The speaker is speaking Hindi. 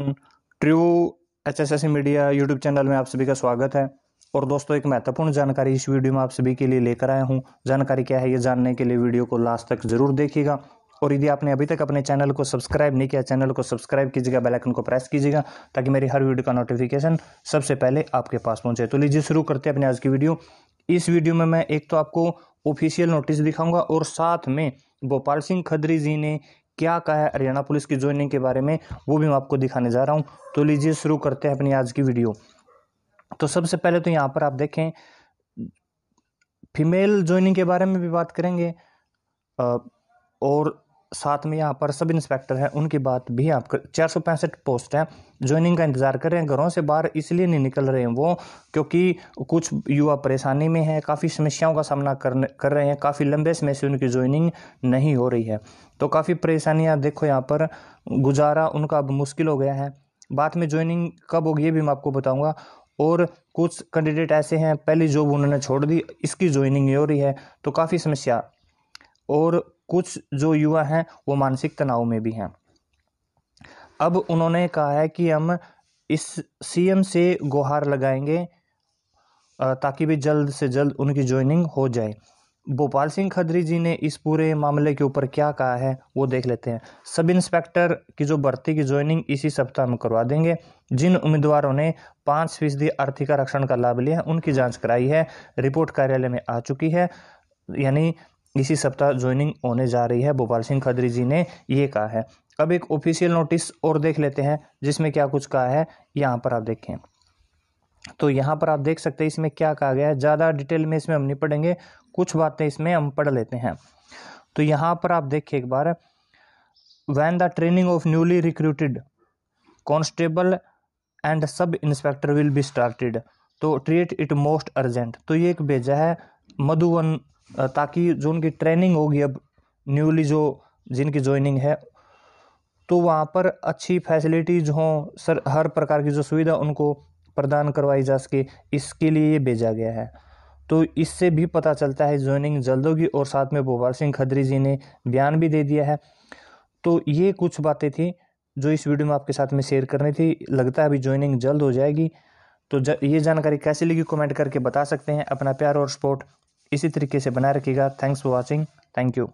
true H S S media YouTube channel में आप सभी का स्वागत है और दोस्तों एक महत्वपूर्ण जानकारी इस वीडियो में आप सभी के लिए लेकर आया हूं जानकारी क्या है ये जानने के लिए वीडियो को लास्ट तक जरूर देखिएगा और यदि आपने अभी तक अपने चैनल को सब्सक्राइब नहीं किया चैनल को सब्सक्राइब कीजिएगा बेल आइकन को प्रेस कीजिएगा ताकि मेरी हर वीडियो का नोटिफिकेशन सबसे पहले आपके पास पहुँचे तो लीजिए शुरू करते हैं अपने आज की वीडियो इस वीडियो में मैं एक तो आपको ऑफिशियल नोटिस दिखाऊंगा और साथ में गोपाल सिंह खदरी जी ने क्या कहा है हरियाणा पुलिस की ज्वाइनिंग के बारे में वो भी मैं आपको दिखाने जा रहा हूँ तो लीजिए शुरू करते हैं अपनी आज की वीडियो तो सबसे पहले तो यहाँ पर आप देखें फीमेल ज्वाइनिंग के बारे में भी बात करेंगे और साथ में यहाँ पर सब इंस्पेक्टर हैं उनकी बात भी आप चार सौ पैंसठ पोस्ट हैं ज्वाइनिंग का इंतज़ार कर रहे हैं घरों से बाहर इसलिए नहीं निकल रहे हैं वो क्योंकि कुछ युवा परेशानी में हैं काफ़ी समस्याओं का सामना करने कर रहे हैं काफ़ी लंबे समय से उनकी ज्वाइनिंग नहीं हो रही है तो काफ़ी परेशानियाँ देखो यहाँ पर गुजारा उनका अब मुश्किल हो गया है बाद में ज्वाइनिंग कब होगी ये भी मैं आपको बताऊँगा और कुछ कैंडिडेट ऐसे हैं पहली जॉब उन्होंने छोड़ दी इसकी ज्वाइनिंग नहीं हो रही है तो काफ़ी समस्या और कुछ जो युवा हैं वो मानसिक तनाव में भी हैं अब उन्होंने कहा है कि हम इस सीएम से गुहार लगाएंगे ताकि भी जल्द से जल्द उनकी ज्वाइनिंग हो जाए भोपाल सिंह खदरी जी ने इस पूरे मामले के ऊपर क्या कहा है वो देख लेते हैं सब इंस्पेक्टर की जो भर्ती की ज्वाइनिंग इसी सप्ताह में करवा देंगे जिन उम्मीदवारों ने पाँच फीसदी आर्थिक आरक्षण का लाभ लिया है उनकी जांच कराई है रिपोर्ट कार्यालय में आ चुकी है यानी इसी सप्ताह ज्वाइनिंग होने जा रही है भोपाल सिंह खदरी जी ने ये कहा है अब एक ऑफिशियल नोटिस और देख लेते हैं जिसमें क्या कुछ कहा है यहाँ पर आप देखें तो यहाँ पर आप देख सकते हैं इसमें क्या कहा गया है ज़्यादा डिटेल में इसमें हम नहीं पढ़ेंगे कुछ बातें इसमें हम पढ़ लेते हैं तो यहाँ पर आप देखिए एक बार when the training of newly recruited constable and sub inspector will be started तो ट्रीट इट मोस्ट अर्जेंट तो ये एक भेजा है मधुवन ताकि जो उनकी ट्रेनिंग होगी अब न्यूली जो जिनकी ज्वाइनिंग है तो वहाँ पर अच्छी फैसिलिटीज़ हों सर हर प्रकार की जो सुविधा उनको प्रदान करवाई जा सके इसके लिए ये भेजा गया है तो इससे भी पता चलता है ज्वाइनिंग जल्द होगी और साथ में भोपाल सिंह खदरी जी ने बयान भी दे दिया है तो ये कुछ बातें थी जो इस वीडियो में आपके साथ में शेयर करनी थी लगता है अभी ज्वाइनिंग जल्द हो जाएगी तो ज, ये जानकारी कैसे लगी कमेंट करके बता सकते हैं अपना प्यार और सपोर्ट इसी तरीके से बनाए रखिएगा thanks for watching thank you